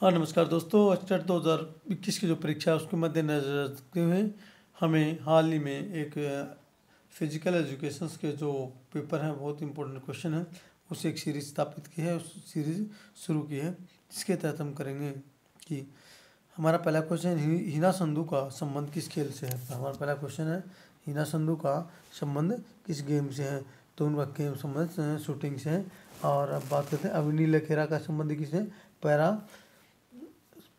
हाँ नमस्कार दोस्तों अस्टेट दो हज़ार इक्कीस की जो परीक्षा है उसके मद्देनजर रखते हुए हमें हाल ही में एक फिजिकल एजुकेशन के जो पेपर हैं बहुत इंपॉर्टेंट क्वेश्चन है उसे एक सीरीज स्थापित की है उस सीरीज शुरू की है जिसके तहत हम करेंगे कि हमारा पहला क्वेश्चन हिना संधु का संबंध किस खेल से है तो हमारा पहला क्वेश्चन है हिना संधु का संबंध किस गेम से है तो उनका गेम संबंध शूटिंग से है और अब बात करते हैं अवनी लखेरा का संबंध किस है पैरा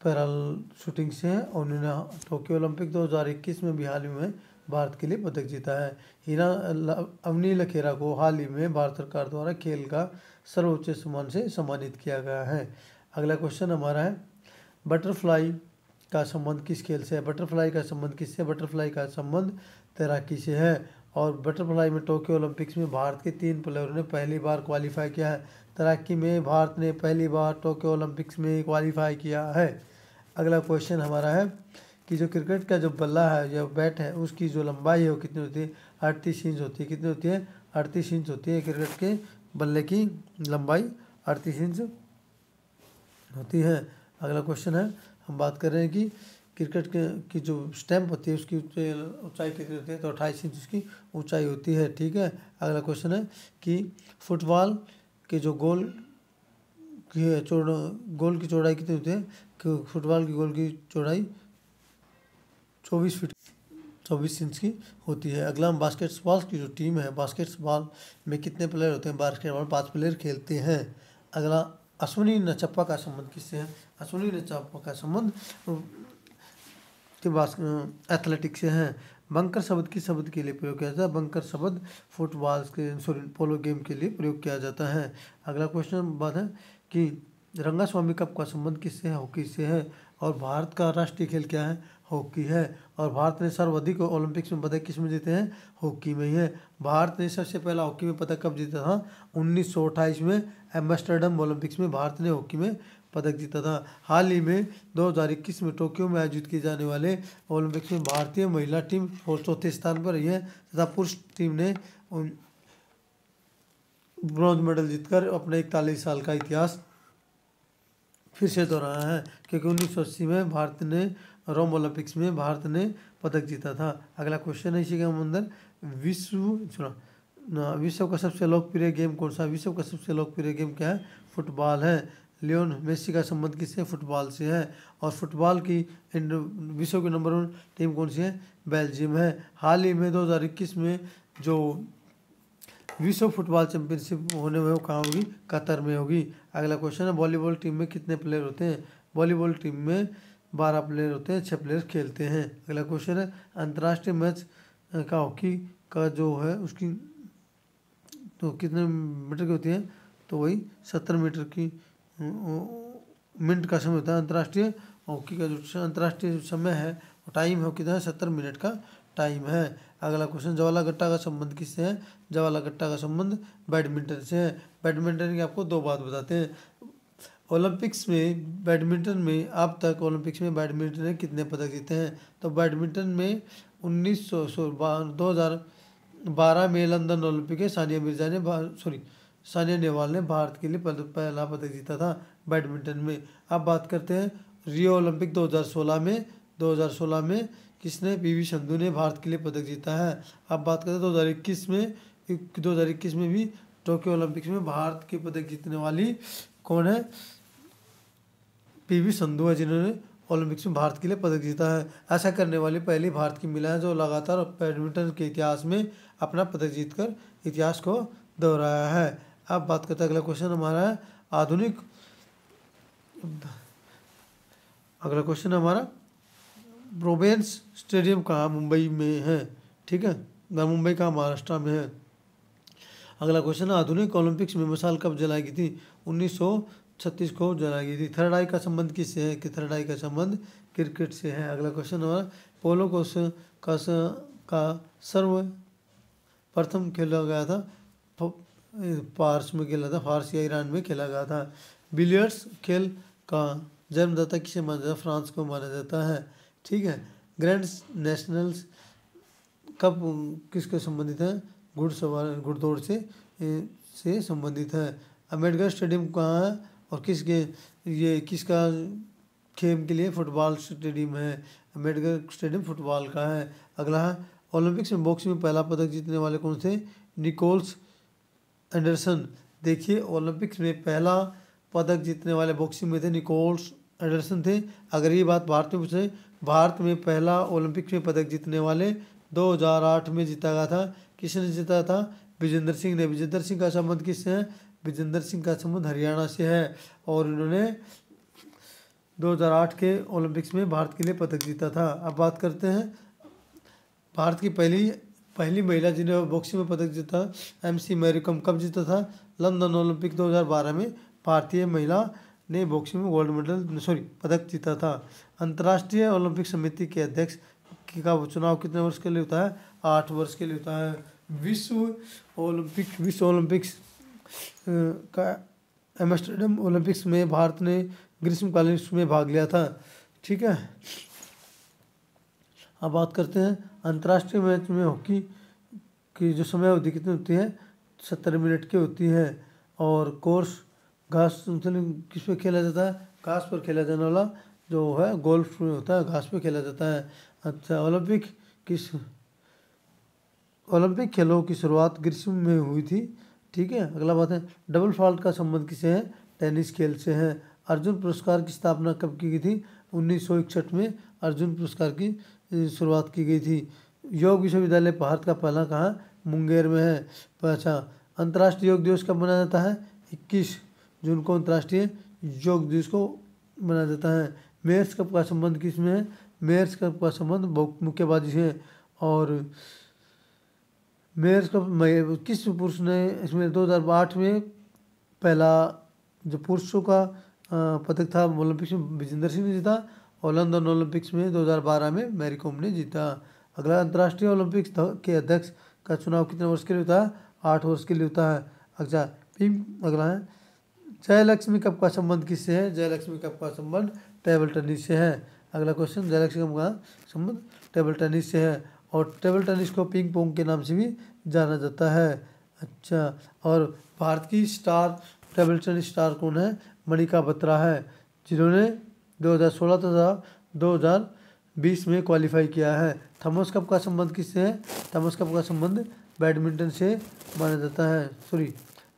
पैरल शूटिंग से और उन्होंने टोक्यो ओलंपिक 2021 में भी हाल ही में भारत के लिए पदक जीता है हीरा अवनी लखेरा को हाल ही में भारत सरकार द्वारा खेल का सर्वोच्च सम्मान से सम्मानित किया गया है अगला क्वेश्चन हमारा है बटरफ्लाई का संबंध किस खेल से है बटरफ्लाई का संबंध किससे बटरफ्लाई का संबंध तैराकी से है और बटरफ्लाई में टोक्यो ओलंपिक्स में भारत के तीन प्लेयरों ने पहली बार क्वालिफाई किया है तैराकी में भारत ने पहली बार टोक्यो ओलंपिक्स में क्वालिफाई किया है अगला क्वेश्चन हमारा है कि जो क्रिकेट का जो बल्ला है जो बैट है उसकी जो लंबाई है वो कितनी होती है अड़तीस इंच होती है कितनी होती है अड़तीस इंच होती है क्रिकेट के बल्ले की लंबाई अड़तीस इंच होती है अगला क्वेश्चन है हम बात कर रहे हैं कि क्रिकेट के की जो स्टैम्प होती है उसकी ऊंचाई कितनी होती है तो अट्ठाईस इंच उसकी ऊंचाई होती है ठीक है अगला क्वेश्चन है कि फुटबॉल के जो गोल की चौड़ा गोल की चौड़ाई कितनी होती है कि फुटबॉल की गोल की चौड़ाई चौबीस फीट चौबीस इंच की होती है अगला हम बास्केटबॉल की जो टीम है बास्केटबॉल में कितने प्लेयर होते हैं बास्केटबॉल पाँच प्लेयर खेलते हैं अगला अश्विनी नचप्पा का संबंध किससे है अश्विनी नचप्पा का संबंध के एथलेटिक्स से है बंकर शब्द किस शब्द के लिए प्रयोग किया जाता है बंकर शब्द फुटबॉल के सॉरी पोलो गेम के लिए प्रयोग किया जाता है अगला क्वेश्चन बात है कि रंगा स्वामी कप का संबंध किससे है हॉकी से है और भारत का राष्ट्रीय खेल क्या है हॉकी है और भारत ने सर्वाधिक ओलंपिक्स में पदक किस में जीते हैं हॉकी में ही है भारत ने सबसे पहला हॉकी में पदक कब जीता था उन्नीस में एम्स्टर्डम ओलंपिक्स में भारत ने हॉकी में पदक जीता था हाल ही में 2021 में टोक्यो में आयोजित किए जाने वाले ओलंपिक्स में भारतीय महिला टीम और चौथे स्थान पर रही है तथा पुरुष टीम ने ब्रॉन्ज मेडल जीतकर अपने इकतालीस साल का इतिहास फिर से दोहराया है क्योंकि उन्नीस में भारत ने रोम ओलंपिक्स में भारत ने पदक जीता था अगला क्वेश्चन है इसी के अंदर विश्व विश्व का सबसे लोकप्रिय गेम कौन सा विश्व का सबसे लोकप्रिय गेम क्या है फुटबॉल है लियोन मेसी का संबंध किससे फुटबॉल से है और फुटबॉल की विश्व की नंबर वन टीम कौन सी है बेल्जियम है हाल ही में 2021 में जो विश्व फुटबॉल चैंपियनशिप होने में वो कहाँ होगी कतर में होगी अगला क्वेश्चन है वॉलीबॉल टीम में कितने प्लेयर होते हैं वॉलीबॉल टीम में बारह प्लेयर होते हैं छः प्लेयर खेलते हैं अगला क्वेश्चन है अंतर्राष्ट्रीय मैच का हॉकी का जो है उसकी तो कितने मीटर की होती है तो वही सत्तर मीटर की मिनट का समय होता है अंतर्राष्ट्रीय हॉकी का जो अंतर्राष्ट्रीय समय है टाइम है कितना है सत्तर मिनट का टाइम है अगला क्वेश्चन जवाला गट्टा का संबंध किससे है जवाला गट्टा का संबंध बैडमिंटन से है बैडमिंटन की आपको दो बात बताते हैं ओलंपिक्स में बैडमिंटन में अब तक ओलंपिक्स में बैडमिंटन ने कितने पदक जीते हैं तो बैडमिंटन में उन्नीस सौ दो हज़ार बारह में लंदन ओलंपिक है सानिया मिर्जा ने सॉरी सानिया नेहवाल ने भारत के लिए पहला पदक जीता था बैडमिंटन में अब बात करते हैं रियो ओलंपिक 2016 में 2016 में किसने पीवी संधू ने भारत के लिए पदक जीता है अब बात करते हैं 2021 में 2021 में भी टोक्यो ओलंपिक्स में भारत के पदक जीतने वाली कौन है पीवी संधू है जिन्होंने ओलंपिक्स में भारत के लिए पदक जीता है ऐसा करने वाली पहली भारत की मिला है जो लगातार बैडमिंटन के इतिहास में अपना पदक जीतकर इतिहास को दोहराया है अब बात करते हैं अगला क्वेश्चन हमारा है आधुनिक अगला क्वेश्चन हमारा ब्रोबेंस स्टेडियम कहाँ मुंबई में है ठीक है ना मुंबई कहाँ महाराष्ट्र में है अगला क्वेश्चन आधुनिक ओलंपिक्स में मिसाल कब जलाई गई थी 1936 को जलाई गई थी थर्ड आई का संबंध किससे है कि थर्ड आई का संबंध क्रिकेट से है अगला क्वेश्चन हमारा पोलो को का, का सर्व प्रथम खेला गया था पार्स में खेला था फारस या ईरान में खेला गया था बिलियर्ड्स खेल का जन्मदाता किसे माना जाता है फ्रांस को माना जाता है ठीक है ग्रैंड नेशनल्स कप किसके संबंधित है घुड़सवार घुड़दौड़ से से संबंधित है अम्बेडकर स्टेडियम कहाँ है और किसके ये किसका खेम के लिए फुटबॉल स्टेडियम है अम्बेडकर स्टेडियम फुटबॉल का है अगला है ओलंपिक्स में बॉक्स में पहला पदक जीतने वाले कौन थे निकोल्स एंडरसन देखिए ओलंपिक्स में पहला पदक जीतने वाले बॉक्सिंग में थे निकोल्स एंडरसन थे अगर ये बात भारत में पूछे भारत में पहला ओलंपिक में पदक जीतने वाले 2008 में जीता गया था किसने जीता था विजेंद्र सिंह ने विजेंद्र सिंह का संबंध किससे है विजेंद्र सिंह का संबंध हरियाणा से है और इन्होंने 2008 के ओलंपिक्स में भारत के लिए पदक जीता था अब बात करते हैं भारत की पहली पहली महिला जिन्होंने बॉक्सिंग में पदक जीता एम सी मैरीकॉम कब जीता था लंदन ओलंपिक 2012 में भारतीय महिला ने बॉक्सिंग में गोल्ड मेडल सॉरी पदक जीता था अंतर्राष्ट्रीय ओलंपिक समिति के अध्यक्ष का चुनाव कितने वर्ष के लिए होता है आठ वर्ष के लिए होता है विश्व ओलंपिक विश्व ओलंपिक्स का एमस्टर्डम ओलंपिक्स में भारत ने ग्रीष्मकालीन में भाग लिया था ठीक है अब बात करते हैं अंतर्राष्ट्रीय मैच में हॉकी की जो समय अवधि कितनी होती है सत्तर मिनट की होती है और कोर्स घास मतलब किस पर खेला जाता है घास पर खेला जाने वाला जो है गोल्फ में होता है घास पर खेला जाता है अच्छा ओलंपिक किस ओलंपिक खेलों की शुरुआत ग्रीष्म में हुई थी ठीक है अगला बात है डबल फॉल्ट का संबंध किसे है टेनिस खेल से है अर्जुन पुरस्कार की स्थापना कब की गई थी उन्नीस में अर्जुन पुरस्कार की शुरुआत की गई थी योग विश्वविद्यालय भारत का पहला कहाँ मुंगेर में है अच्छा अंतर्राष्ट्रीय योग दिवस कब मनाया जाता है इक्कीस जून को अंतर्राष्ट्रीय योग दिवस को मनाया जाता है मेयर्स कप का संबंध किस में है मेयर्स कप का संबंध मुक्केबाजी से और मेयर्स कप किस पुरुष ने इसमें 2008 में पहला जो पुरुषों का पदक था ओलंपिक्स में विजेंद्र सिंह ने जीता और लंदन ओलंपिक्स में 2012 में मैरी कॉम ने जीता अगला अंतर्राष्ट्रीय ओलंपिक्स के अध्यक्ष का चुनाव कितने वर्ष के लिए होता है आठ वर्ष के लिए होता है अच्छा अगला है जयलक्ष्मी कप का संबंध किससे है जयलक्ष्मी कप का संबंध टेबल टेनिस से है अगला क्वेश्चन जयलक्ष्मी कप का संबंध टेबल टेनिस से है और टेबल टेनिस को पिंग पोंग के नाम से भी जाना जाता है अच्छा और भारत की स्टार टेबल टेनिस स्टार कौन है मणिका बत्रा है जिन्होंने 2016 तथा हज़ार 2020 में क्वालिफाई किया है थमस कप का संबंध किससे है थमस कप का संबंध बैडमिंटन से माना जाता है सॉरी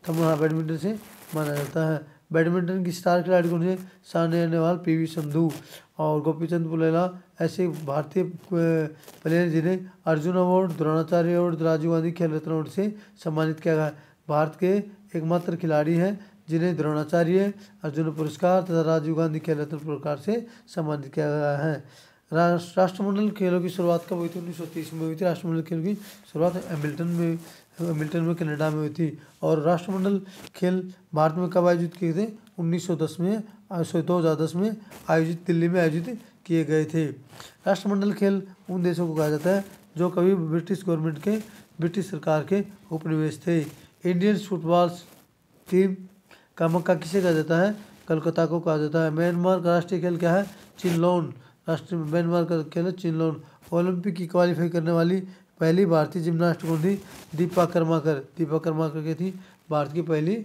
थमस हाँ बैडमिंटन से माना जाता है बैडमिंटन की स्टार खिलाड़ी कौन है सानिया नेहवाल पी वी संधु और गोपी चंद पुलेला ऐसे भारतीय प्लेयर जिन्हें Arjun award Dronacharya award Rajiv Gandhi Khel Ratna award से सम्मानित किया गया भारत के एकमात्र खिलाड़ी हैं जिन्हें द्रोणाचार्य अर्जुन पुरस्कार तथा राजीव गांधी खेल रत्न पुरस्कार से सम्मानित किया गया है राष्ट्रमंडल खेलों की शुरुआत कब हुई थी उन्नीस सौ तीस में हुई थी राष्ट्रमंडल खेलों की शुरुआत एमिल्टन में एमिल्टन में कनाडा में हुई थी और राष्ट्रमंडल खेल भारत में कब आयोजित किए थे 1910 में सॉरी दो हज़ार दस में आयोजित दिल्ली में आयोजित किए गए थे राष्ट्रमंडल खेल उन देशों को कहा जाता है जो कभी ब्रिटिश गवर्नमेंट के ब्रिटिश सरकार के उपनिवेश थे इंडियन फुटबॉल टीम कामक्का किसे कहा जाता है कलकत्ता को कहा जाता है म्यांमार का राष्ट्रीय खेल क्या है चिनलोन राष्ट्रीय म्यांमार का खेल है चिनलोन ओलंपिक की क्वालिफाई करने वाली पहली भारतीय जिम्नास्ट कौन थी दीपा कर्माकर दीपा कर्माकर की थी भारत की पहली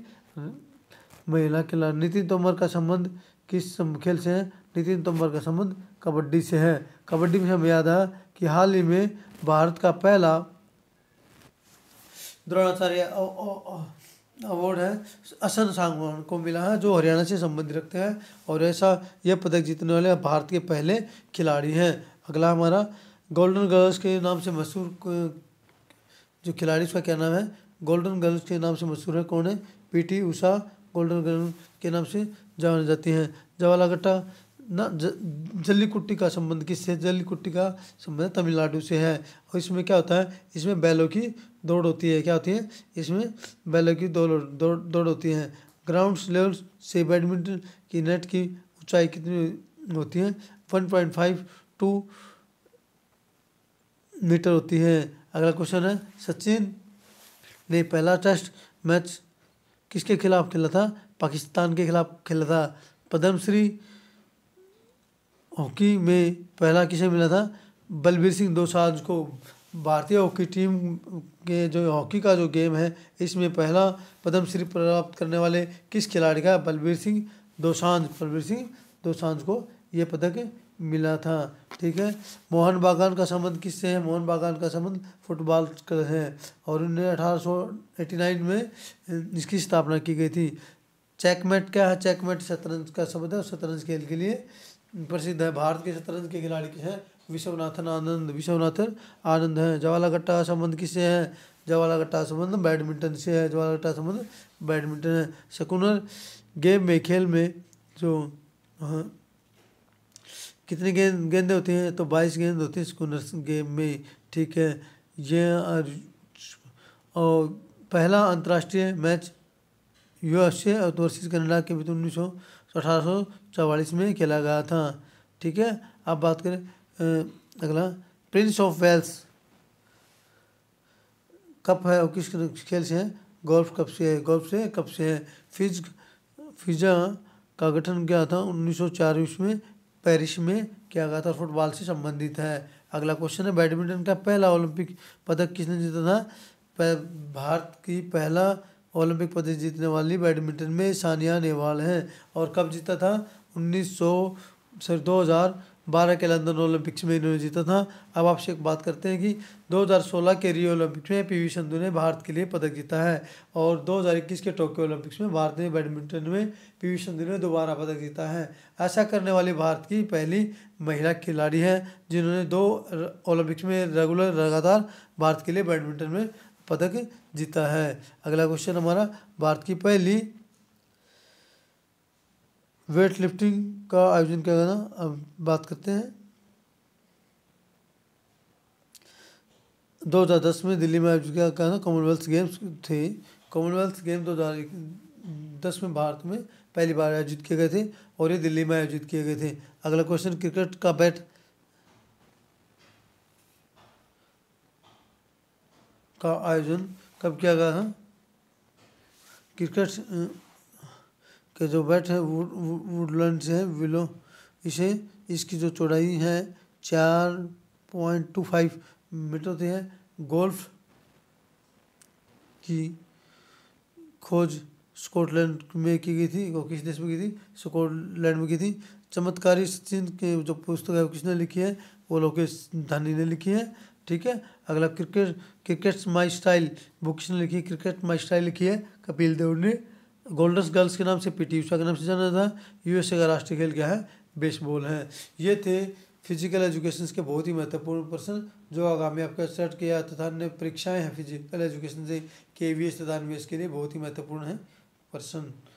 महिला खिलाड़ी नितिन तोमर का संबंध किस खेल से है नितिन तोमर का संबंध कबड्डी से है कबड्डी में हमें याद आया कि हाल ही में भारत का पहला द्रोणाचार्य अवार्ड है असन सांगवान को मिला है जो हरियाणा से संबंध रखते हैं और ऐसा यह पदक जीतने वाले भारत के पहले खिलाड़ी हैं अगला हमारा गोल्डन गर्ल्स के नाम से मशहूर जो खिलाड़ी उसका क्या नाम है गोल्डन गर्ल्स के नाम से मशहूर है कौन है पीटी उषा गोल्डन गर्ल के नाम से जानी जाती हैं जवाला गट्टा ना जल्लीकुट्टी का संबंध किससे जल्लीकुट्टी का संबंध तमिलनाडु से है और इसमें क्या होता है इसमें बैलों की दौड़ होती है क्या होती है इसमें बैलों की दौड़ दौड़ दौड़ होती है ग्राउंड लेवल से बैडमिंटन की नेट की ऊंचाई कितनी होती है one point five two metre होती है अगला क्वेश्चन है सचिन ने पहला टेस्ट मैच किसके खिलाफ खेला था पाकिस्तान के खिलाफ खेला था पद्मश्री हॉकी में पहला किसे मिला था बलबीर सिंह दोसांझ को भारतीय हॉकी टीम के जो हॉकी का जो गेम है इसमें पहला पद्मश्री प्राप्त करने वाले किस खिलाड़ी का बलबीर सिंह दोसांझ बलबीर सिंह दोसांझ को ये पदक मिला था ठीक है मोहन बागान का संबंध किससे है मोहन बागान का संबंध फुटबॉल का है और उन्हें अठारह में इसकी स्थापना की गई थी चेकमेट क्या है चेकमेट शतरंज का संबंध है शतरंज खेल के लिए प्रसिद्ध है भारत के शतरंज के खिलाड़ी हैं विश्वनाथन आनंद विश्वनाथन आनंद है गट्टा संबंध किससे है गट्टा संबंध बैडमिंटन से है गट्टा संबंध बैडमिंटन है शकुनर गेम में खेल में जो हाँ कितने गेंद गेंदे होते हैं तो बाईस गेंद होती हैं स्कूनर गेम में ठीक है ये और पहला अंतर्राष्ट्रीय मैच यूएसए और वर्सेस कनाडा के बीच उन्नीस सौ अठारह में खेला गया था ठीक है अब बात करें अगला प्रिंस ऑफ वेल्स कप है वो किस खेल से है गोल्फ कप से है गोल्फ से कप से है फिज फिजा का गठन क्या था उन्नीस सौ में पेरिस में किया गया था और फुटबॉल से संबंधित है अगला क्वेश्चन है बैडमिंटन का पहला ओलंपिक पदक किसने जीता था भारत की पहला ओलंपिक पदक जीतने वाली बैडमिंटन में सानिया नेहवाल हैं और कब जीता था उन्नीस सौ दो हज़ार बारह के लंदन ओलंपिक्स में इन्होंने जीता था अब आपसे एक बात करते हैं कि 2016 के रियो ओलंपिक्स में पीवी संधू ने भारत के लिए पदक जीता है और 2021 के टोक्यो ओलंपिक्स में भारत ने बैडमिंटन में पीवी संधू ने दोबारा पदक जीता है ऐसा करने वाली भारत की पहली महिला खिलाड़ी हैं जिन्होंने दो ओलंपिक्स में रेगुलर लगातार भारत के लिए बैडमिंटन में पदक जीता है अगला क्वेश्चन हमारा भारत की पहली वेट लिफ्टिंग का आयोजन किया करना अब बात करते हैं 2010 में दिल्ली में आयोजित किया करना कॉमनवेल्थ गेम्स थे कॉमनवेल्थ गेम दस में भारत में पहली बार आयोजित किए गए थे और ये दिल्ली में आयोजित किए गए थे अगला क्वेश्चन क्रिकेट का बैट का आयोजन कब किया गया है क्रिकेट के जो बैट है वुडलैंड से विलो इसे इसकी जो चौड़ाई है चार पॉइंट टू फाइव मीटर थी है गोल्फ की खोज स्कॉटलैंड में की गई थी वो किस देश में की थी स्कॉटलैंड में की थी चमत्कारी सचिन के जो पुस्तक है वो किसने लिखी है वो लोकेश धानी ने लिखी है ठीक है अगला cricket crickets my style book किसने लिखी क्रिकेट माई स्टाइल लिखी है कपिल देव ने गोल्डन गर्ल्स के नाम से पीटी उषा के नाम से जाना था यूएसए का राष्ट्रीय खेल क्या है बेसबॉल है ये थे फिजिकल एजुकेशन के बहुत ही महत्वपूर्ण प्रश्न जो आगामी आपका सेट किया तथा अन्य परीक्षाएँ हैं फिजिकल एजुकेशन से के वी एस तथा एन के लिए बहुत ही महत्वपूर्ण है प्रश्न